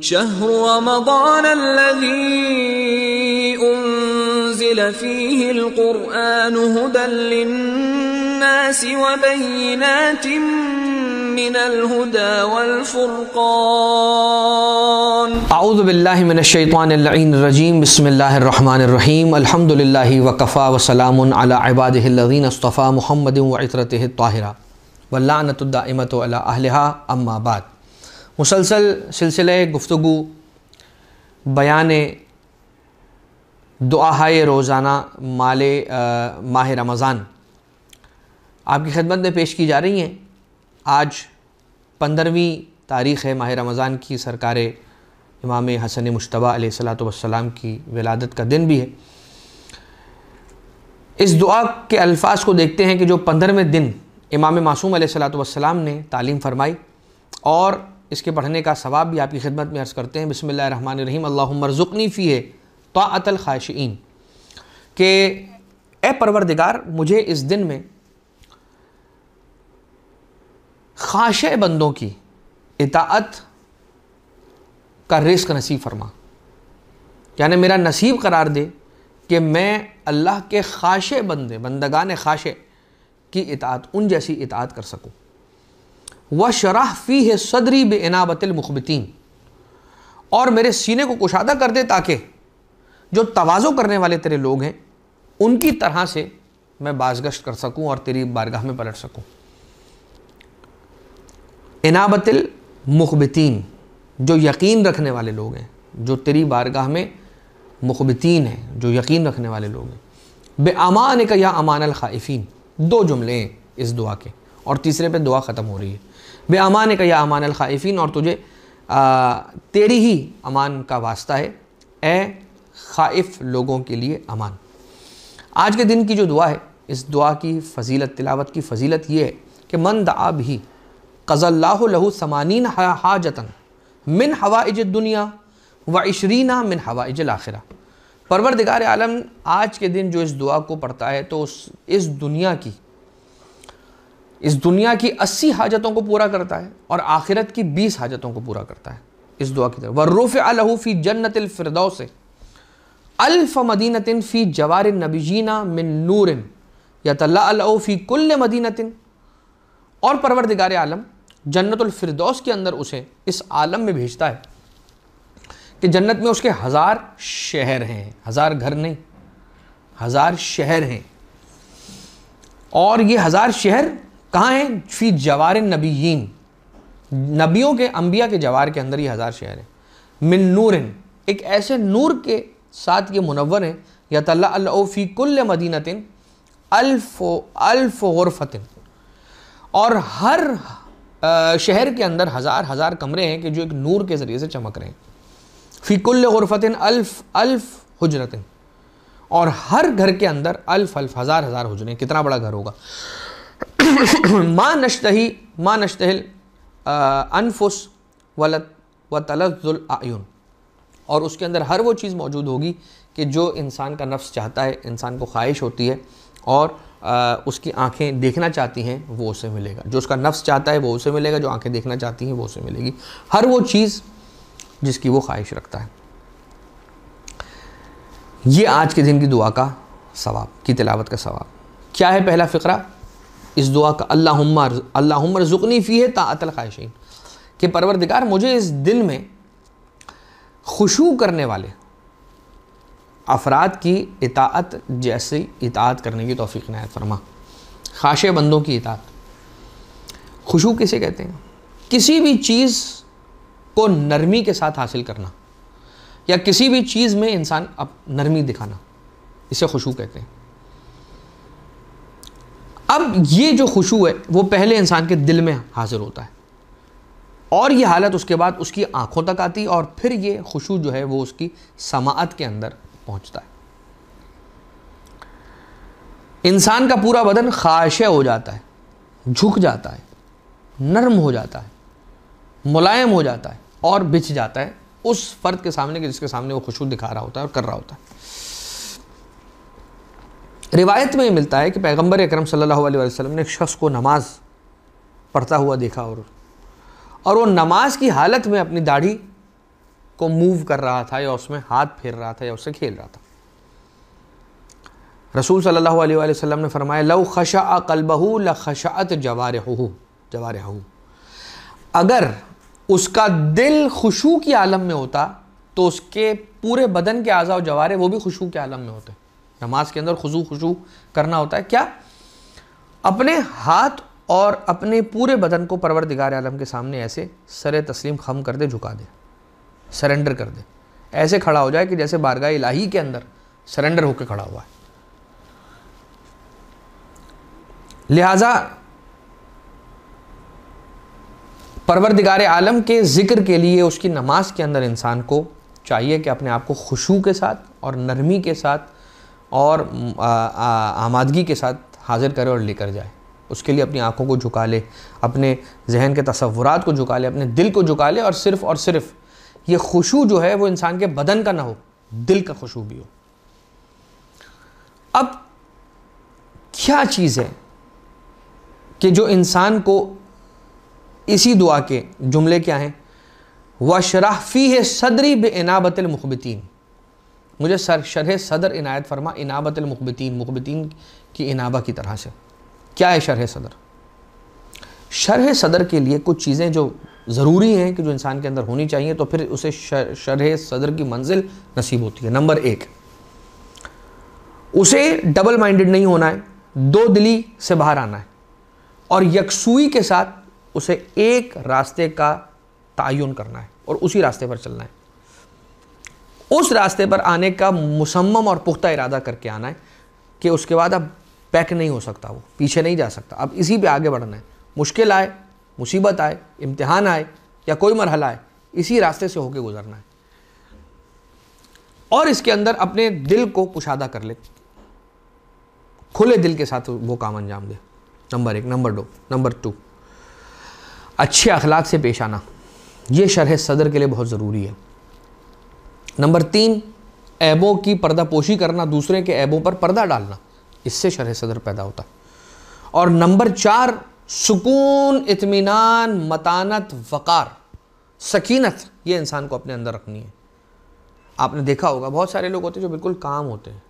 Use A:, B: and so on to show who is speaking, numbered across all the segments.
A: شهر رمضان الذي أنزل فيه القرآن هدى للناس وبينات من الهدى والفرقان أعوذ بالله من الشيطان اللعين الرجيم بسم الله الرحمن الرحيم الحمد لله وكفى وسلام على عباده الذين اصطفى محمد وعطرته الطاهرة واللعنة الدائمة على أهلها أما بعد मुसलसल सिलसिले गुफ्तु बयान दुआए रोज़ाना माल माह रमज़ान आपकी खदमत में पेश की जा रही हैं आज पंद्रहवीं तारीख़ है माह रमज़ान की सरकार इमाम हसन मुशतबा सलाम की विलादत का दिन भी है इस दुआ के अल्फाज को देखते हैं कि जो पंद्रहवें दिन इमाम मासूम सलाम ने तालीम फरमाई और इसके पढ़ने का सवाब भी आपकी खिदमत में अर्ज़ करते हैं बिसमिल्ल रन रहीम फ़ी है तो अतल ख़्वाहिन के ए परवरदिगार मुझे इस दिन में ख़्वाश बंदों की इताअत का रिस्क नसीब फरमा यानी मेरा नसीब करार दे कि मैं अल्लाह के ख़्वाश बंदे बंदगा ख़्वाश की इतात उन जैसी इतात कर सकूँ व शराह फ़ी है सदरी बे बेनाबतमखबतिन और मेरे सीने को कुशादा कर दे ताकि जो तोज़ो करने वाले तेरे लोग हैं उनकी तरह से मैं बाजगश्त कर सकूँ और तेरी बारगाह में पलट सकूँ इनाबतिल मुखबतिन जो यकीन रखने वाले लोग हैं जो तेरी बारगाह में मुखबतीन हैं जो यकीन रखने वाले लोग हैं बे अमान का या अमान अलखाइफिन दो जुमले हैं इस दुआ के और तीसरे पे दुआ ख़त्म हो रही है बे अमान का या अमान ख़ाइफिन और तुझे आ, तेरी ही अमान का वास्ता है ए खाइफ लोगों के लिए अमान आज के दिन की जो दुआ है इस दुआ की फजीलत तिलावत की फजीलत ये है कि मन दा भी कज़ल्ला लहू समानिन हाजतन मिन हवाइज दुनिया व इशरीना मिन हवाइज आखिरा परवरदिगार आलम आज के दिन जो इस दुआ को पढ़ता है तो उस इस दुनिया की इस दुनिया की अस्सी हाजतों को पूरा करता है और आखिरत की बीस हाजतों को पूरा करता है इस दुआ की तरफ वर्रूफ़ अलहफ़ी जन्नत फ़िरदौ से अल्फ़ मदीनतिन फ़ी जवार नबीजीना मिन नूरन या तल्लाफ़ी कुल्ल मदीनतिन और परवरदिगार आलम जन्नतफरदौस के अंदर उसे इस आलम में भेजता है कि जन्नत में उसके हज़ार शहर हैं हज़ार घर नहीं हज़ार शहर हैं और ये हज़ार शहर कहाँ है फी जवार नबीन नबियों के अंबिया के जवार के अंदर ये हज़ार शहर हैं मिन नूर एक ऐसे नूर के साथ ये मुनवर हैं या तल्लाफ़ी कुल्ल मदीनतिन अल्फो अल्फ और हर शहर के अंदर हज़ार हज़ार कमरे हैं कि जो एक नूर के ज़रिए से चमक रहे हैं फ़ीकुल्ल गरफतिन अल्फ अल्फ हजरतिन और हर घर के अंदर अल्फ अल्फ हज़ार हज़ार हुजरें कितना बड़ा घर होगा माँ नशतही माँ नशतहिल अनफुस वलत व तलजुलआयुन और उसके अंदर हर वो चीज़ मौजूद होगी कि जो इंसान का नफ्स चाहता है इंसान को ख्वाहिश होती है और आ, उसकी आंखें देखना चाहती हैं वो उसे मिलेगा जो उसका नफ्स चाहता है वो उसे मिलेगा जो आंखें देखना चाहती हैं वो उसे मिलेगी हर वो चीज़ जिसकी वो ख्वाहिश रखता है ये आज के दिन की दुआ का सवाब की तिलावत का सवाब क्या है पहला फ़िक्रा इस दुआ का अल्लाह अल्लाह जुकनी फ़ी है तातल ख्वाहिशीन कि परवरदिगार मुझे इस दिल में खुशू करने वाले अफराद की इतात जैसी इतात करने की तोफ़ी नायत फरमा खाशे बंदों की इतात खुशू किसे कहते हैं किसी भी चीज़ को नरमी के साथ हासिल करना या किसी भी चीज़ में इंसान अब नरमी दिखाना इसे खुशू कहते हैं अब ये जो खुशू है वो पहले इंसान के दिल में हाजिर होता है और ये हालत उसके बाद उसकी आंखों तक आती है और फिर ये खुशू जो है वो उसकी समात के अंदर पहुंचता है इंसान का पूरा बदन खाश हो जाता है झुक जाता है नर्म हो जाता है मुलायम हो जाता है और बिछ जाता है उस फर्द के सामने के जिसके सामने वो खुशबू दिखा रहा होता है और कर रहा होता है रिवायत में ये मिलता है कि पैगम्बर अक्रम सल अलैहि ने एक शख्स को नमाज पढ़ता हुआ देखा और और वो नमाज की हालत में अपनी दाढ़ी को मूव कर रहा था या उसमें हाथ फेर रहा था या उससे खेल रहा था रसूल सल्लल्लाहु अलैहि वसल्लम ने फरमाया लव खशा कलबहू ल खशात जवार जवार अगर उसका दिल खुशू के आलम में होता तो उसके पूरे बदन के आज़ा और जवारे वो भी खुशू के आलम में होते नमाज के अंदर खुजू खुशू करना होता है क्या अपने हाथ और अपने पूरे बदन को परवरदिगार आलम के सामने ऐसे सर तस्लीम खम कर दे झुका दे सरेंडर कर दे ऐसे खड़ा हो जाए कि जैसे बारगाह इलाही के अंदर सरेंडर होकर खड़ा हुआ है लिहाजा परवरदिगार आलम के ज़िक्र के लिए उसकी नमाज के अंदर इंसान को चाहिए कि अपने आप को खुशू के साथ और नरमी के साथ और आमादगी के साथ हाजिर करे और लेकर जाए उसके लिए अपनी आँखों को झुका ले अपने जहन के तस्वुरात को झुका ले अपने दिल को झुका ले और सिर्फ़ और सिर्फ़ ये खुशबू जो है वो इंसान के बदन का ना हो दिल का खुशू भी हो अब क्या चीज़ है कि जो इंसान को इसी दुआ के जुमले क्या हैं वशराफ़ी है सदरी बे मुखबतिन मुझे सर शरह सदर इनायत फरमा इनाबतमखबतिन मुखबतिन की इनाबा की तरह से क्या है शरह सदर शरह सदर के लिए कुछ चीज़ें जो ज़रूरी हैं कि जो इंसान के अंदर होनी चाहिए तो फिर उसे शरह सदर की मंजिल नसीब होती है नंबर एक उसे डबल माइंडेड नहीं होना है दो दिली से बाहर आना है और यकसुई के साथ उसे एक रास्ते का तयन करना है और उसी रास्ते पर चलना है उस रास्ते पर आने का मुसम्म और पुख्ता इरादा करके आना है कि उसके बाद अब बैक नहीं हो सकता वो पीछे नहीं जा सकता अब इसी पे आगे बढ़ना है मुश्किल आए मुसीबत आए इम्तिहान आए या कोई मरहला आए इसी रास्ते से होके गुजरना है और इसके अंदर अपने दिल को कुशादा कर ले खुले दिल के साथ वो काम अंजाम दे नंबर एक नंबर दो नंबर टू अच्छे अखलाक से पेश आना ये शरह सदर के लिए बहुत ज़रूरी है नंबर तीन ऐबों की पर्दापोशी करना दूसरे के ऐबों पर पर्दा डालना इससे शरह सदर पैदा होता और नंबर चार सुकून इतमान मतानत वक़ार सकीनत ये इंसान को अपने अंदर रखनी है आपने देखा होगा बहुत सारे लोग होते हैं जो बिल्कुल काम होते हैं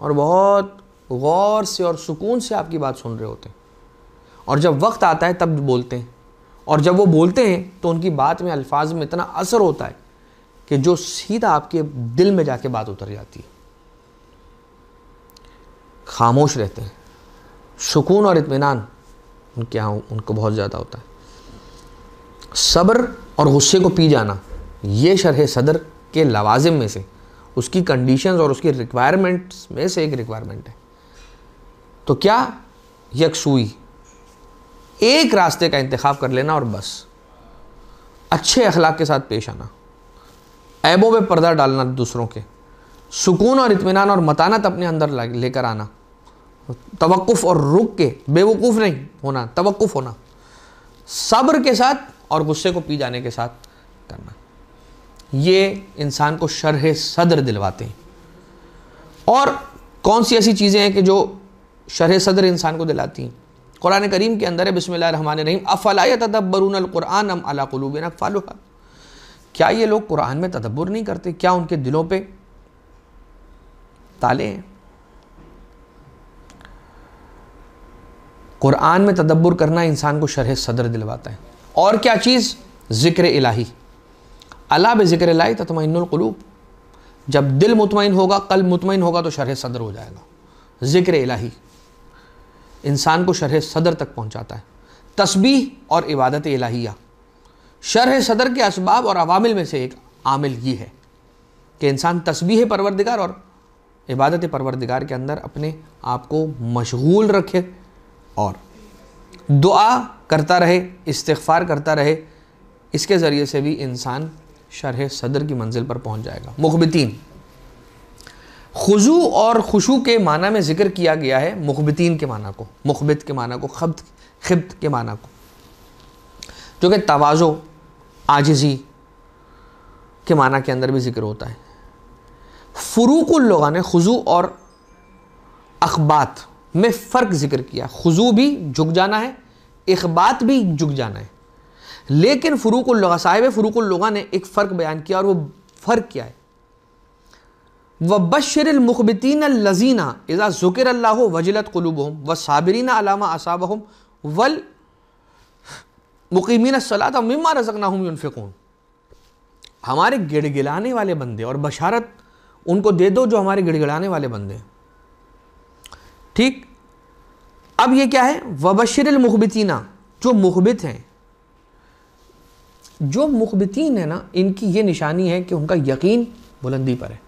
A: और बहुत गौर से और सुकून से आपकी बात सुन रहे होते हैं और जब वक्त आता है तब बोलते हैं और जब वो बोलते हैं तो उनकी बात में अल्फाज में इतना असर होता है कि जो सीधा आपके दिल में जाके बात उतर जाती है खामोश रहते हैं सुकून और इतमान उनके यहाँ उनको बहुत ज़्यादा होता है सब्र और गुस्से को पी जाना ये शरह सदर के लवाजिम में से उसकी कंडीशंस और उसकी रिक्वायरमेंट्स में से एक रिक्वायरमेंट है तो क्या यकसुई एक रास्ते का इंतखब कर लेना और बस अच्छे अखलाक के साथ पेश आना ऐबों पे पर्दा डालना दूसरों के सुकून और इतमान और मतानत अपने अंदर लेकर आना तवक्फ़ और रुक के बेवकूफ़ नहीं होना तवक्फ़ होना सब्र के साथ और गुस्से को पी जाने के साथ करना ये इंसान को शरह सदर दिलवाते हैं और कौन सी ऐसी चीज़ें हैं कि जो शरह सदर इंसान को दिलाती हैं कुरान करीम के अंदर है बिसमिल्ल रहीम अफ़लाय तदब्बरून कुरान अम अला फ़ालुहा क्या ये लोग कुरान में तदब्बर नहीं करते क्या उनके दिलों पे ताले हैं कुरान में तदब्बर करना इंसान को शरह सदर दिलवाता है और क्या चीज़ ज़िक्र इलाही अल्लाह बे ज़िक्र इलाही ततमिनकलूब जब दिल मुतमिन होगा कल मुतमिन होगा तो शरह सदर हो जाएगा ज़िक्र इलाही इंसान को शरह सदर तक पहुंचाता है तस्बी और इबादत इलाहिया शरह सदर के इसबाब और अवामिल में से एक आमिल ये है कि इंसान तस्बीह परवरदिगार और इबादत परवरदिगार के अंदर अपने आप को मशगूल रखे और दुआ करता रहे इस्तफ़ार करता रहे इसके ज़रिए से भी इंसान शरह सदर की मंजिल पर पहुँच जाएगा मुखबतीन खुजू और खुशू के माना में ज़िक्र किया गया है मुखबतीन के माना को मुखबित के माना को खब्त खिब्त के माना को जो कि तोज़ो आजिज़ी के माना के अंदर भी ज़िक्र होता है फरूकुल ने खजू और अखबात में फ़र्क ज़िक्र किया खजू भी झुक जाना है अखबात भी झुक जाना है लेकिन फ़रूकुल्लगा साहिब फ़रूकुल्लगा ने एक फ़र्क बयान किया और वो फ़र्क क्या है व बशरमखबतिन लजीना इज़ा ज़ुकर अल्लाह वजलत कलूब हम व साबरीना अलामा असाब हम वल मुकीमिन सलात और मम्मा रजकना यूनफ़िकून हमारे गिड़गिड़ाने वाले बंदे और बशारत उनको दे दो जो हमारे गिड़गिड़ाने वाले बंदे ठीक अब ये क्या है वबशर मुखबतना जो मुखबित हैं जो मुखबतिन है ना इनकी ये निशानी है कि उनका यकीन बुलंदी पर है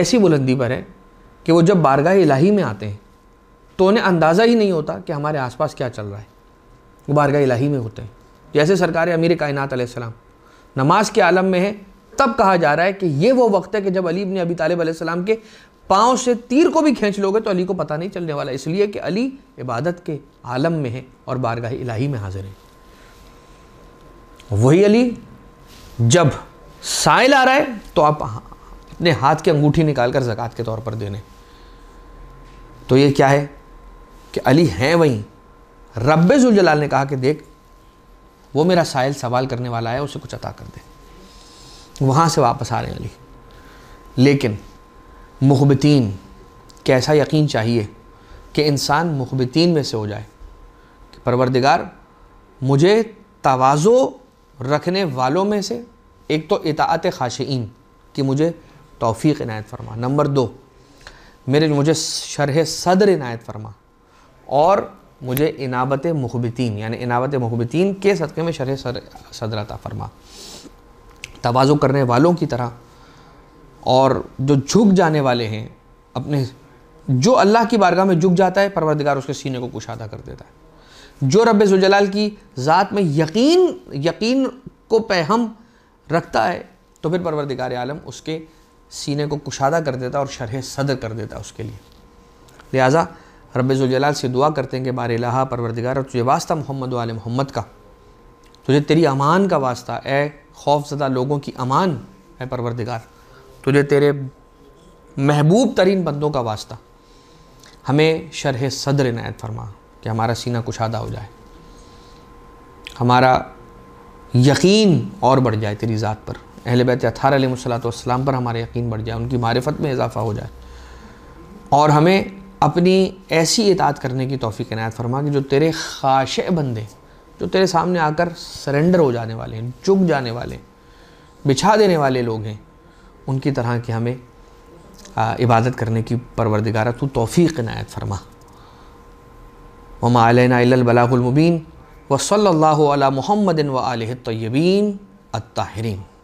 A: ऐसी बुलंदी पर है कि वो जब बारगाह इलाही में आते हैं तो उन्हें अंदाज़ा ही नहीं होता कि हमारे आसपास क्या चल रहा है वो इलाही में होते हैं जैसे सरकार अमीर कायनात आसमाम नमाज के आलम में है तब कहा जा रहा है कि ये वो वक्त है कि जब अली ने अभी तालब आसमाम के पाँव से तीर को भी खींच लोगे तो अली को पता नहीं चलने वाला इसलिए कि अली इबादत के आलम में है और बारगाह इलाही में हाजिर है वही अली जब साइल आ रहा है तो आप अपने हाथ की अंगूठी निकाल कर जक़ात के तौर पर देने तो ये क्या है कि अली हैं वहीं रब्बे जुलजलाल ने कहा कि देख वो मेरा साहिल सवाल करने वाला है उसे कुछ अता कर दे वहाँ से वापस आ रहे हैं अली लेकिन मुखबतीन कैसा यकीन चाहिए कि इंसान मुखबतीन में से हो जाए कि परवरदिगार मुझे तोज़ो रखने वालों में से एक तो इतात खाशीन कि मुझे तोफ़ी इनायत फरमा नंबर दो मेरे मुझे शरह सदर इनायत फरमा और मुझे इनाबत मुखबतिन यानी इनाबत मुखबतिन के सदक़े में शरह सदर अता फरमा तोज़ो करने वालों की तरह और जो झुक जाने वाले हैं अपने जो अल्लाह की बारगाह में झुक जाता है परवरदिगार उसके सीने को कुशादा कर देता है जो रब जलाल की ज़ात में यकीन यकीन को पैहम रखता है तो फिर परवरदिगार आलम उसके सीने को कुशादा कर देता है और शरह सदर कर देता है उसके लिए लिहाजा रबाल से दुआ करते हैं कि बार लहा परवरदिगार तुझे वास्ता मोहम्मद वाल मोहम्मद का तुझे तेरी अमान का वास्ता ए खौफजदा लोगों की अमान है परवरदिगार तुझे तेरे महबूब तरीन बंदों का वास्ता हमें शरह सदर इनायत फरमा कि हमारा सीना कुशादा हो जाए हमारा यकीन और बढ़ जाए तेरी ज़ात पर अहल बैत अथार अलमसलाम पर हमारा यकीन बढ़ जाए उनकी मारफत में इजाफ़ा हो जाए और हमें अपनी ऐसी इतात करने की तोफ़ी नायत फरमा कि जो तेरे ख़ाश बंदे जो तेरे सामने आकर सरेंडर हो जाने वाले हैं चुग जाने वाले बिछा देने वाले लोग हैं उनकी तरह की हमें आ, इबादत करने की परवरदिगारा तो तोफ़ी कनायत फरमा व सल्ला महमदिन व आल तयबीन अताहरीन